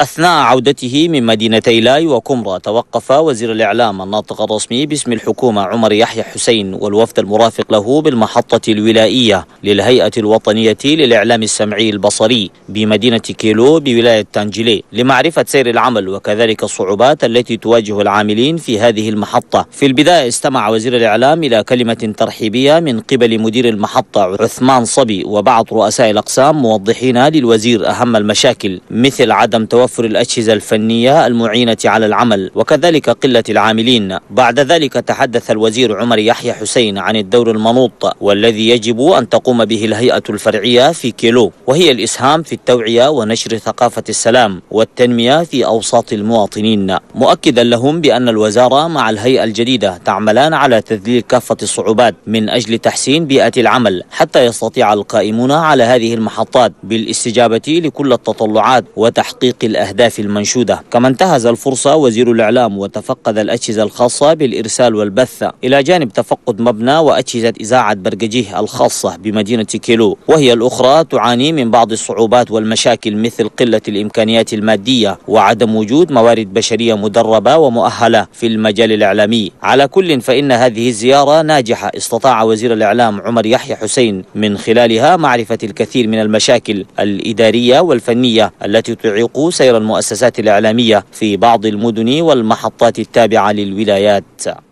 أثناء عودته من مدينتي لاي وكمرة توقف وزير الإعلام الناطق الرسمي باسم الحكومة عمر يحيى حسين والوفد المرافق له بالمحطة الولائية للهيئة الوطنية للإعلام السمعي البصري بمدينة كيلو بولاية تانجيلي لمعرفة سير العمل وكذلك الصعوبات التي تواجه العاملين في هذه المحطة في البداية استمع وزير الإعلام إلى كلمة ترحيبية من قبل مدير المحطة عثمان صبي وبعض رؤساء الأقسام موضحين للوزير أهم المشاكل مثل عدم توفر توفر الأجهزة الفنية المعينة على العمل وكذلك قلة العاملين بعد ذلك تحدث الوزير عمر يحيى حسين عن الدور المنوط والذي يجب أن تقوم به الهيئة الفرعية في كيلو وهي الإسهام في التوعية ونشر ثقافة السلام والتنمية في أوساط المواطنين مؤكدا لهم بأن الوزارة مع الهيئة الجديدة تعملان على تذليل كافة الصعوبات من أجل تحسين بيئة العمل حتى يستطيع القائمون على هذه المحطات بالاستجابة لكل التطلعات وتحقيق الأجل الأهداف المنشودة كما انتهز الفرصة وزير الإعلام وتفقد الأجهزة الخاصة بالإرسال والبث إلى جانب تفقد مبنى وأجهزة إذاعة برقجيه الخاصة بمدينة كيلو وهي الأخرى تعاني من بعض الصعوبات والمشاكل مثل قلة الإمكانيات المادية وعدم وجود موارد بشرية مدربة ومؤهلة في المجال الإعلامي على كل فإن هذه الزيارة ناجحة استطاع وزير الإعلام عمر يحيى حسين من خلالها معرفة الكثير من المشاكل الإدارية والفنية التي تعيق سير وغير المؤسسات الإعلامية في بعض المدن والمحطات التابعة للولايات